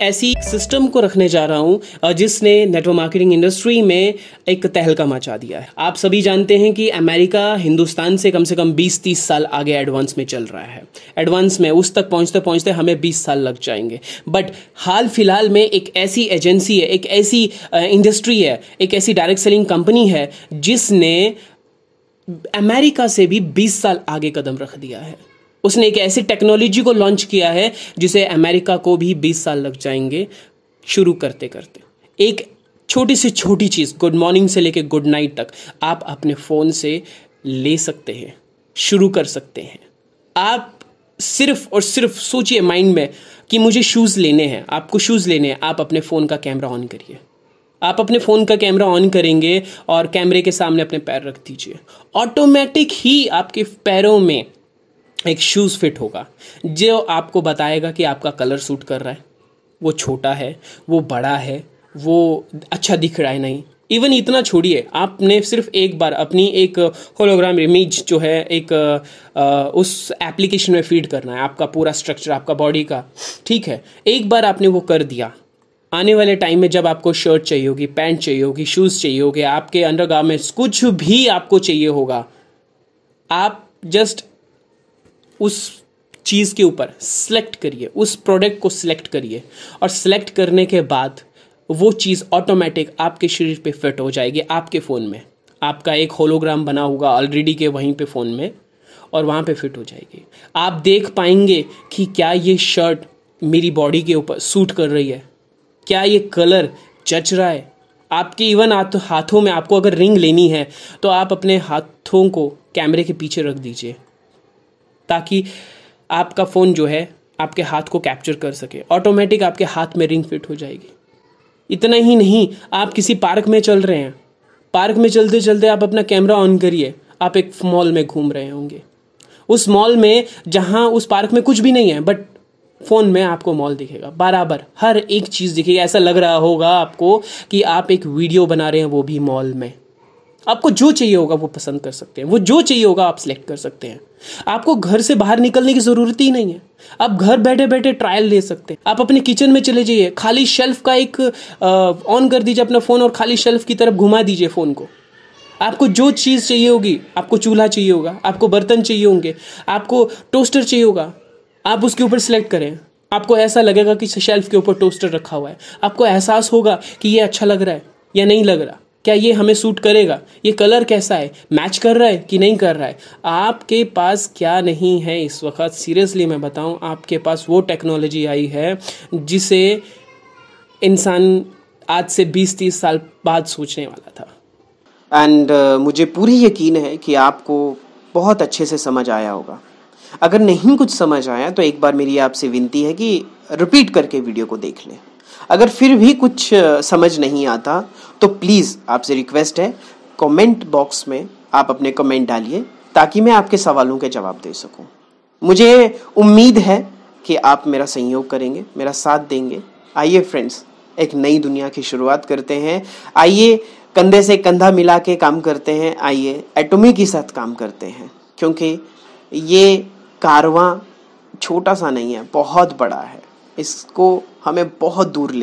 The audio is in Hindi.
ऐसी सिस्टम को रखने जा रहा हूं जिसने नेटवर्क मार्केटिंग इंडस्ट्री में एक तहलका मचा दिया है आप सभी जानते हैं कि अमेरिका हिंदुस्तान से कम से कम 20-30 साल आगे एडवांस में चल रहा है एडवांस में उस तक पहुंचते पहुंचते हमें 20 साल लग जाएंगे बट हाल फिलहाल में एक ऐसी एजेंसी है एक ऐसी इंडस्ट्री है एक ऐसी डायरेक्ट सेलिंग कंपनी है जिसने अमेरिका से भी बीस साल आगे कदम रख दिया है उसने एक ऐसी टेक्नोलॉजी को लॉन्च किया है जिसे अमेरिका को भी 20 साल लग जाएंगे शुरू करते करते एक छोटी से छोटी चीज़ गुड मॉर्निंग से लेकर गुड नाइट तक आप अपने फ़ोन से ले सकते हैं शुरू कर सकते हैं आप सिर्फ और सिर्फ सोचिए माइंड में कि मुझे शूज़ लेने हैं आपको शूज़ लेने हैं आप अपने फ़ोन का कैमरा ऑन करिए आप अपने फ़ोन का कैमरा ऑन करेंगे और कैमरे के सामने अपने पैर रख दीजिए ऑटोमेटिक ही आपके पैरों में एक शूज़ फिट होगा जो आपको बताएगा कि आपका कलर सूट कर रहा है वो छोटा है वो बड़ा है वो अच्छा दिख रहा है नहीं इवन इतना छोड़िए आपने सिर्फ एक बार अपनी एक होलोग्राम इमेज जो है एक आ, उस एप्लीकेशन में फीड करना है आपका पूरा स्ट्रक्चर आपका बॉडी का ठीक है एक बार आपने वो कर दिया आने वाले टाइम में जब आपको शर्ट चाहिए होगी पैंट चाहिए होगी शूज़ चाहिए होगी आपके अंडर कुछ भी आपको चाहिए होगा आप जस्ट उस चीज़ के ऊपर सेलेक्ट करिए उस प्रोडक्ट को सिलेक्ट करिए और सिलेक्ट करने के बाद वो चीज़ ऑटोमेटिक आपके शरीर पे फिट हो जाएगी आपके फ़ोन में आपका एक होलोग्राम बना होगा ऑलरेडी के वहीं पे फ़ोन में और वहाँ पे फिट हो जाएगी आप देख पाएंगे कि क्या ये शर्ट मेरी बॉडी के ऊपर सूट कर रही है क्या ये कलर जच रहा है आपके इवन हाथ हाथों में आपको अगर रिंग लेनी है तो आप अपने हाथों को कैमरे के पीछे रख दीजिए ताकि आपका फ़ोन जो है आपके हाथ को कैप्चर कर सके ऑटोमेटिक आपके हाथ में रिंग फिट हो जाएगी इतना ही नहीं आप किसी पार्क में चल रहे हैं पार्क में चलते चलते आप अपना कैमरा ऑन करिए आप एक मॉल में घूम रहे होंगे उस मॉल में जहाँ उस पार्क में कुछ भी नहीं है बट फ़ोन में आपको मॉल दिखेगा बराबर हर एक चीज़ दिखेगी ऐसा लग रहा होगा आपको कि आप एक वीडियो बना रहे हैं वो भी मॉल में आपको जो चाहिए होगा वो पसंद कर सकते हैं वो जो चाहिए होगा आप सिलेक्ट कर सकते हैं आपको घर से बाहर निकलने की ज़रूरत ही नहीं है आप घर बैठे बैठे ट्रायल ले सकते हैं आप अपने किचन में चले जाइए खाली शेल्फ का एक ऑन कर दीजिए अपना फ़ोन और खाली शेल्फ की तरफ घुमा दीजिए फ़ोन को आपको जो चीज़ चाहिए होगी आपको चूल्हा चाहिए होगा आपको बर्तन चाहिए होंगे आपको टोस्टर चाहिए होगा आप उसके ऊपर सिलेक्ट करें आपको ऐसा लगेगा कि शेल्फ के ऊपर टोस्टर रखा हुआ है आपको एहसास होगा कि ये अच्छा लग रहा है या नहीं लग रहा क्या ये हमें सूट करेगा ये कलर कैसा है मैच कर रहा है कि नहीं कर रहा है आपके पास क्या नहीं है इस वक्त सीरियसली मैं बताऊं आपके पास वो टेक्नोलॉजी आई है जिसे इंसान आज से 20-30 साल बाद सोचने वाला था एंड uh, मुझे पूरी यकीन है कि आपको बहुत अच्छे से समझ आया होगा अगर नहीं कुछ समझ आया तो एक बार मेरी आपसे विनती है कि रिपीट करके वीडियो को देख लें अगर फिर भी कुछ समझ नहीं आता तो प्लीज़ आपसे रिक्वेस्ट है कमेंट बॉक्स में आप अपने कमेंट डालिए ताकि मैं आपके सवालों के जवाब दे सकूं। मुझे उम्मीद है कि आप मेरा सहयोग करेंगे मेरा साथ देंगे आइए फ्रेंड्स एक नई दुनिया की शुरुआत करते हैं आइए कंधे से कंधा मिला के काम करते हैं आइए एटोमी के साथ काम करते हैं क्योंकि ये कारवां छोटा सा नहीं है बहुत बड़ा है इसको हमें बहुत दूर ले